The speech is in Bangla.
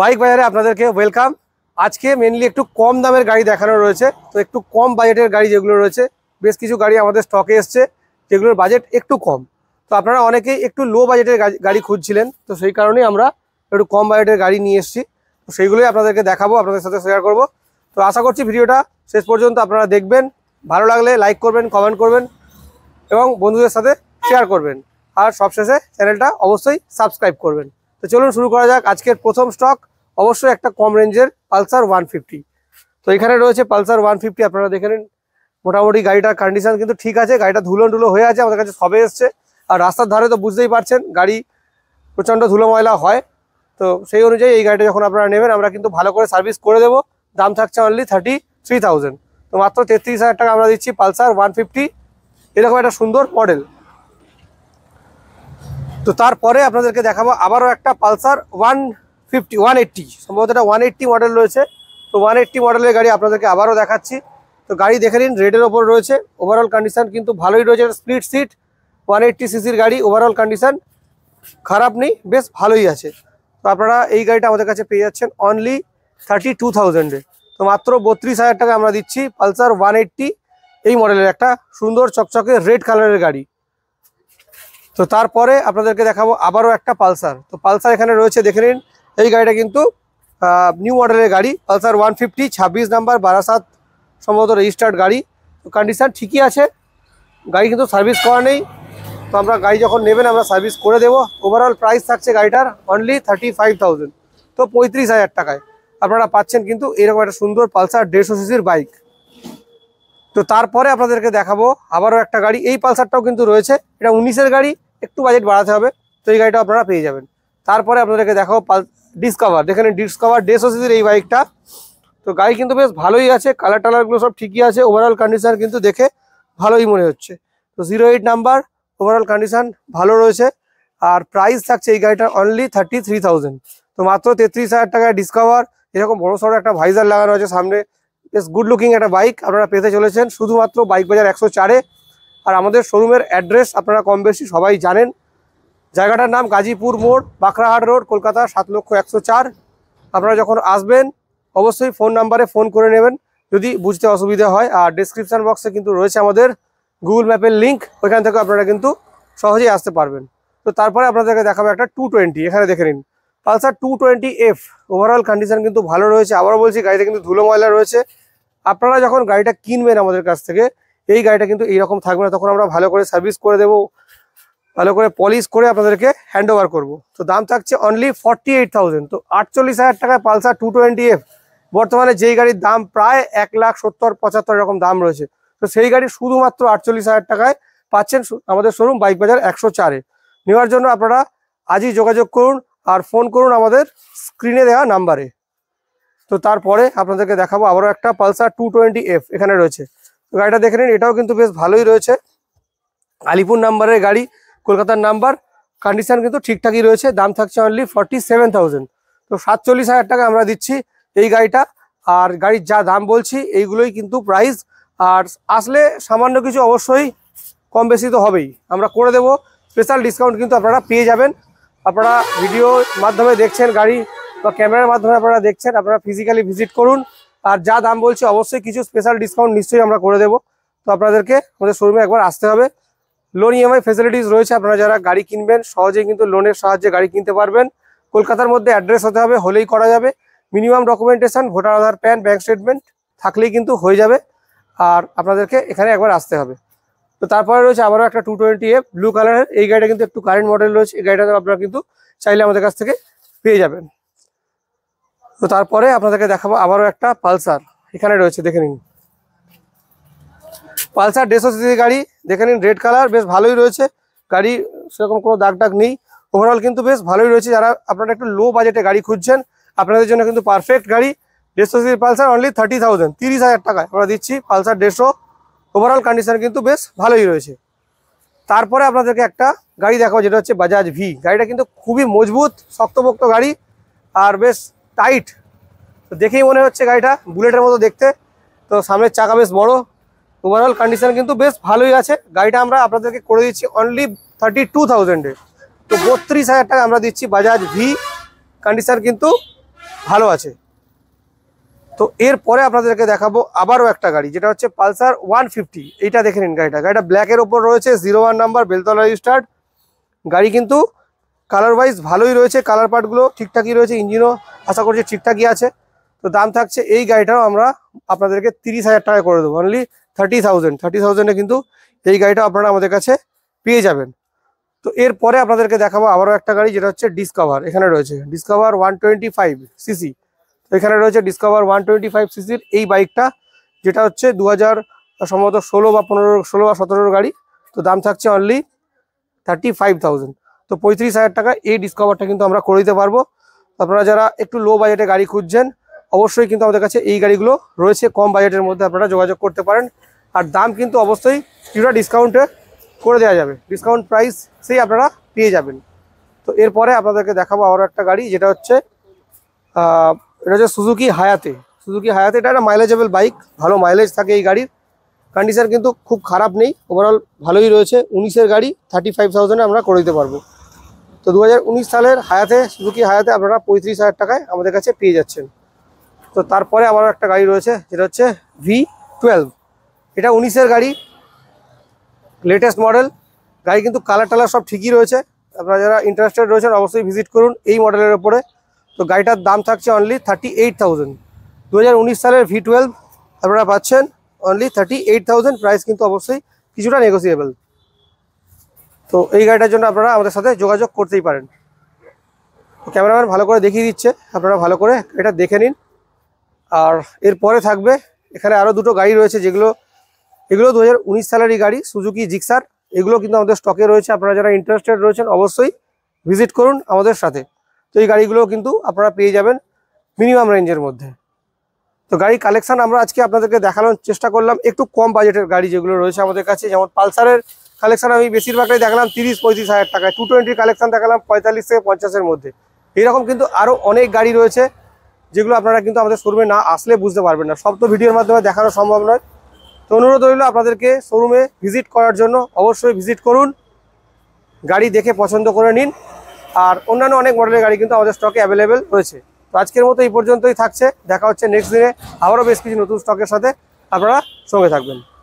বাইক বাজারে আপনাদেরকে ওয়েলকাম আজকে মেনলি একটু কম দামের গাড়ি দেখানো রয়েছে তো একটু কম বাজেটের গাড়ি যেগুলো রয়েছে বেশ কিছু গাড়ি আমাদের স্টকে এসছে যেগুলোর বাজেট একটু কম তো আপনারা অনেকেই একটু লো বাজেটের গাড়ি খুঁজছিলেন তো সেই কারণেই আমরা একটু কম বাজেটের গাড়ি নিয়ে এসেছি তো সেইগুলোই আপনাদেরকে দেখাবো আপনাদের সাথে শেয়ার করব তো আশা করছি ভিডিওটা শেষ পর্যন্ত আপনারা দেখবেন ভালো লাগলে লাইক করবেন কমেন্ট করবেন এবং বন্ধুদের সাথে শেয়ার করবেন আর সবশেষে চ্যানেলটা অবশ্যই সাবস্ক্রাইব করবেন তো চলুন শুরু করা যাক আজকের প্রথম স্টক অবশ্যই একটা কম রেঞ্জের পালসার ওয়ান তো এখানে রয়েছে পালসার ওয়ান আপনারা দেখে নিন মোটামুটি গাড়িটার কন্ডিশন কিন্তু ঠিক আছে গাড়িটা ধুলো ধুলো হয়ে আছে আমাদের কাছে সবে এসছে আর রাস্তার ধারে তো বুঝতেই পারছেন গাড়ি প্রচণ্ড ধুলো ময়লা হয় তো সেই অনুযায়ী এই গাড়িটা যখন আপনারা নেবেন আমরা কিন্তু ভালো করে সার্ভিস করে দেবো দাম থাকছে অনলি থার্টি থ্রি তো মাত্র তেত্রিশ হাজার টাকা আমরা দিচ্ছি পালসার ওয়ান ফিফটি এরকম একটা সুন্দর মডেল তো তারপরে আপনাদেরকে দেখাবো আবারও একটা Pulsar one fifty one eighty সম্ভবত এটা ওয়ান এইটটি মডেল রয়েছে তো ওয়ান এইট্টি মডেলের গাড়ি আপনাদেরকে আবারও দেখাচ্ছি তো গাড়ি দেখে নিন রেডের ওপর রয়েছে ওভারঅল কন্ডিশান কিন্তু ভালোই রয়েছে এটা স্প্লিট সিট ওয়ান এইট্টি সিসির গাড়ি ওভারঅল কন্ডিশান খারাপ নেই বেশ ভালোই আছে তো আপনারা এই গাড়িটা আমাদের কাছে পেয়ে যাচ্ছেন অনলি থার্টি টু থাউজেন্ডে তো মাত্র বত্রিশ হাজার টাকা আমরা দিচ্ছি পালসার ওয়ান এইট্টি এই মডেলের একটা সুন্দর চকচকে রেড কালারের গাড়ি তো তারপরে আপনাদেরকে দেখাবো আবারও একটা পালসার তো পালসার এখানে রয়েছে দেখে নিন এই গাড়িটা কিন্তু নিউ মডেলের গাড়ি পালসার ওয়ান ফিফটি ছাব্বিশ নাম্বার বারাসাত সম্ভবত রেজিস্টার্ড গাড়ি তো কন্ডিশান ঠিকই আছে গাড়ি কিন্তু সার্ভিস করা নেই তো আমরা গাড়ি যখন নেবেন আমরা সার্ভিস করে দেবো ওভারঅল প্রাইস থাকছে গাড়িটার অনলি থার্টি ফাইভ থাউজেন্ড তো পঁয়ত্রিশ হাজার টাকায় আপনারা পাচ্ছেন কিন্তু এরকম একটা সুন্দর পালসার দেড়শো সিসির বাইক তো তারপরে আপনাদেরকে দেখাবো আবারও একটা গাড়ি এই পালসারটাও কিন্তু রয়েছে এটা উনিশের গাড়ি একটু বাজেট বাড়াতে হবে তো এই গাড়িটা আপনারা পেয়ে যাবেন তারপরে আপনাদেরকে দেখাও ডিসকভার যেখানে ডিসকভার ডেস সিসির এই বাইকটা তো গাড়ি কিন্তু বেশ ভালোই আছে কালার টালারগুলো সব ঠিকই আছে ওভারঅল কন্ডিশান কিন্তু দেখে ভালোই মনে হচ্ছে তো zero eight number overall condition ভালো রয়েছে আর প্রাইস থাকছে এই গাড়িটার অনলি থার্টি থ্রি থাউজেন্ড তো মাত্র তেত্রিশ হাজার টাকায় ডিসকভার এরকম বড় সড়ো একটা ভাইজার লাগানো আছে সামনে বেশ গুড লুকিং একটা বাইক আপনারা পেতে চলেছেন শুধুমাত্র বাইক বাজার একশো চারে আর আমাদের শোরুমের অ্যাড্রেস আপনারা কম বেশি সবাই জানেন জায়গাটার নাম গাজীপুর মোড় বাঁকড়াহাট রোড কলকাতা সাত লক্ষ একশো চার আপনারা যখন আসবেন অবশ্যই ফোন নাম্বারে ফোন করে নেবেন যদি বুঝতে অসুবিধা হয় আর ডিসক্রিপশান বক্সে কিন্তু রয়েছে আমাদের গুগল ম্যাপের লিঙ্ক ওইখান থেকে আপনারা কিন্তু সহজেই আসতে পারবেন তো তারপরে আপনাদেরকে দেখাবো একটা টু টোয়েন্টি এখানে দেখে নিন Pulsar two twenty F overall condition কিন্তু ভালো রয়েছে আবার বলছি গাড়িতে কিন্তু ধুলো ময়লা রয়েছে আপনারা যখন গাড়িটা কিনবেন আমাদের কাছ থেকে এই গাড়িটা কিন্তু এইরকম থাকবে না তখন আমরা ভালো করে সার্ভিস করে দেবো ভালো করে পলিশ করে আপনাদেরকে হ্যান্ড ওভার করবো তো দাম থাকছে অনলি ফর্টি এইট থাউজেন্ড তো আটচল্লিশ হাজার টাকায় পালসার টু টোয়েন্টি এফ বর্তমানে যেই গাড়ির দাম প্রায় এক লাখ সত্তর পঁচাত্তর এরকম দাম রয়েছে তো সেই গাড়ি শুধুমাত্র আটচল্লিশ হাজার টাকায় পাচ্ছেন আমাদের শোরুম বাইক বাজার একশো চারে নেওয়ার জন্য আপনারা আজই যোগাযোগ করুন আর ফোন করুন আমাদের স্ক্রিনে দেওয়া নাম্বারে তো তারপরে আপনাদেরকে দেখাবো আবারও একটা পালসার টু টোয়েন্টি এফ এখানে রয়েছে গাড়িটা দেখে নিন এটাও কিন্তু বেশ ভালোই রয়েছে আলিপুর নাম্বারের গাড়ি কলকাতার নাম্বার কন্ডিশান কিন্তু ঠিকঠাকই রয়েছে দাম থাকছে অনলি ফর্টি সেভেন থাউজেন্ড তো সাতচল্লিশ হাজার টাকা আমরা দিচ্ছি এই গাড়িটা আর গাড়ির যা দাম বলছি এইগুলোই কিন্তু প্রাইস আর আসলে সামান্য কিছু অবশ্যই কম বেশি তো হবেই আমরা করে দেব স্পেশাল ডিসকাউন্ট কিন্তু আপনারা পেয়ে যাবেন আপনারা ভিডিও মাধ্যমে দেখছেন গাড়ি বা ক্যামেরার মাধ্যমে আপনারা দেখছেন আপনারা ফিজিক্যালি ভিজিট করুন আর যা দাম বলছি অবশ্যই কিছু স্পেশাল ডিসকাউন্ট নিশ্চয়ই আমরা করে দেব তো আপনাদেরকে আমাদের শোরুমে একবার আসতে হবে লোন ইএমআই ফেসিলিটিস রয়েছে আপনারা যারা গাড়ি কিনবেন সহজেই কিন্তু লোনের সাহায্যে গাড়ি কিনতে পারবেন কলকাতার মধ্যে অ্যাড্রেস হতে হবে হলেই করা যাবে minimum documentation voter Aadhaar PAN bank statement থাকলেই কিন্তু হয়ে যাবে আর আপনাদেরকে এখানে একবার আসতে হবে তো তারপরে রয়েছে আবারও একটা টু টোয়েন্টি এফ ব্লু কালারের এই গাড়িটা কিন্তু একটু কারেন্ট মডেল রয়েছে এই গাড়িটা আপনারা কিন্তু চাইলে আমাদের কাছ থেকে পেয়ে যাবেন তো তারপরে আপনাদেরকে দেখাবো আবারও একটা পালসার এখানে রয়েছে দেখে নিন পালসার ডেসো সিসি গাড়ি দেখে নিন রেড কালার বেশ ভালোই রয়েছে গাড়ি সেরকম কোনো দাগ ডাক নেই ওভারঅল কিন্তু বেশ ভালোই রয়েছে যারা আপনারা একটু লো বাজেটে গাড়ি খুঁজছেন আপনাদের জন্য কিন্তু পারফেক্ট গাড়ি ডেসো CC Pulsar only thirty thousand তিরিশ হাজার টাকায় আমরা দিচ্ছি পালসার ডেসো ওভারঅল কন্ডিশন কিন্তু বেশ ভালোই রয়েছে তারপরে আপনাদেরকে একটা গাড়ি দেখাবো যেটা হচ্ছে বাজাজ ভি গাড়িটা কিন্তু খুবই মজবুত শক্তপোক্ত গাড়ি আর বেশ টাইট তো দেখেই মনে হচ্ছে গাড়িটা বুলেটের মতো দেখতে তো সামনের চাকা বেশ বড়ো ওভারঅল কন্ডিশন কিন্তু বেশ ভালোই আছে গাড়িটা আমরা আপনাদেরকে করে দিচ্ছি অনলি থার্টি টু থাউজেন্ডে তো বত্রিশ হাজার টাকা আমরা দিচ্ছি বাজাজ ভি কন্ডিশান কিন্তু ভালো আছে তো এরপরে আপনাদেরকে দেখাবো আবারও একটা গাড়ি যেটা হচ্ছে পালসার ওয়ান ফিফটি এইটা দেখে নিন গাড়িটা গাড়িটা ব্ল্যাকের ওপর রয়েছে zero one number Beltala registered গাড়ি কিন্তু কালার ওয়াইজ ভালোই রয়েছে কালার পার্টগুলো ঠিকঠাকই রয়েছে ইঞ্জিনও আশা করছি ঠিকঠাকই আছে তো দাম থাকছে এই গাড়িটাও আমরা আপনাদেরকে তিরিশ হাজার টাকা করে দেবো অনলি থার্টি থাউজেন্ড থার্টি থাউজেন্ডে কিন্তু এই গাড়িটা আপনারা আমাদের কাছে পেয়ে যাবেন তো এরপরে আপনাদেরকে দেখাবো আবারও একটা গাড়ি যেটা হচ্ছে ডিসকভার এখানে রয়েছে Discover one twenty five CC তো এখানে রয়েছে ডিসকভার ওয়ান টোয়েন্টি ফাইভ সিসির এই বাইকটা যেটা হচ্ছে দু হাজার সম্ভবত ষোলো বা পনেরো ষোলো বা সতেরোর গাড়ি তো দাম থাকছে অনলি থার্টি ফাইভ থাউজেন্ড তো পঁয়ত্রিশ হাজার টাকা এই ডিসকভারটা কিন্তু আমরা করে দিতে পারবো আপনারা যারা একটু লো বাজেটে গাড়ি খুঁজছেন অবশ্যই কিন্তু আমাদের কাছে এই গাড়িগুলো রয়েছে কম বাজেটের মধ্যে আপনারা যোগাযোগ করতে পারেন আর দাম কিন্তু অবশ্যই কিছুটা ডিসকাউন্টে করে দেওয়া যাবে ডিসকাউন্ট প্রাইস সেই আপনারা পেয়ে যাবেন তো এরপরে আপনাদেরকে দেখাবো আরও একটা গাড়ি যেটা হচ্ছে এটা হচ্ছে সুজুকি হায়াতে সুজুকি হায়াতে এটা একটা মাইলেজেবল বাইক ভালো মাইলেজ থাকে এই গাড়ির কন্ডিশান কিন্তু খুব খারাপ নেই ওভারঅল ভালোই রয়েছে উনিশের গাড়ি থার্টি ফাইভ থাউজেন্ডে আমরা করে দিতে পারবো তো দু সালের হায়াতে সুজুকি হায়াতে আপনারা পঁয়ত্রিশ হাজার টাকায় আমাদের কাছে পেয়ে যাচ্ছেন তো তারপরে আবার একটা গাড়ি রয়েছে যেটা হচ্ছে ভি টুয়েলভ এটা উনিশের গাড়ি লেটেস্ট মডেল গাড়ি কিন্তু কালার টালার সব ঠিকই রয়েছে আপনারা যারা ইন্টারেস্টেড রয়েছেন অবশ্যই ভিজিট করুন এই মডেলের ওপরে তো গাড়িটার দাম থাকছে অনলি থার্টি এইট থাউজেন্ড দু সালের ভি টুয়েলভ আপনারা পাচ্ছেন only thirty eight thousand price কিন্তু অবশ্যই কিছুটা নেগোসিয়েবল তো এই গাড়িটার জন্য আপনারা আমাদের সাথে যোগাযোগ করতেই পারেন ক্যামেরাম্যান ভালো করে দেখিয়ে দিচ্ছে আপনারা ভালো করে এটা দেখে নিন আর এরপরে থাকবে এখানে আরও দুটো গাড়ি রয়েছে যেগুলো এগুলো দু সালেরই গাড়ি সুজুকি জিক্সার এগুলো কিন্তু আমাদের স্টকে রয়েছে আপনারা যারা ইন্টারেস্টেড রয়েছেন অবশ্যই ভিজিট করুন আমাদের সাথে তো এই গাড়িগুলো কিন্তু আপনারা পেয়ে যাবেন মিনিমাম রেঞ্জের মধ্যে তো গাড়ি কালেকশান আমরা আজকে আপনাদেরকে দেখানোর চেষ্টা করলাম একটু কম বাজেটের গাড়ি যেগুলো রয়েছে আমাদের কাছে যেমন পালসারের কালেকশন আমি বেশিরভাগটাই দেখলাম তিরিশ পঁয়ত্রিশ হাজার টাকায় টু টোয়েন্টির কালেকশন দেখালাম পঁয়তাল্লিশ থেকে পঞ্চাশের মধ্যে এরকম কিন্তু আরও অনেক গাড়ি রয়েছে যেগুলো আপনারা কিন্তু আমাদের শোরুমে না আসলে বুঝতে পারবেন না সব তো ভিডিওর মাধ্যমে দেখানো সম্ভব নয় তো অনুরোধ রইল আপনাদেরকে শোরুমে ভিজিট করার জন্য অবশ্যই ভিজিট করুন গাড়ি দেখে পছন্দ করে নিন আর অন্যান্য অনেক মডেলের গাড়ি কিন্তু আমাদের স্টকে অ্যাভেলেবেল রয়েছে তো আজকের মতো এই পর্যন্তই থাকছে দেখা হচ্ছে নেক্সট দিনে আবারও বেশ কিছু নতুন স্টকের সাথে আপনারা সঙ্গে থাকবেন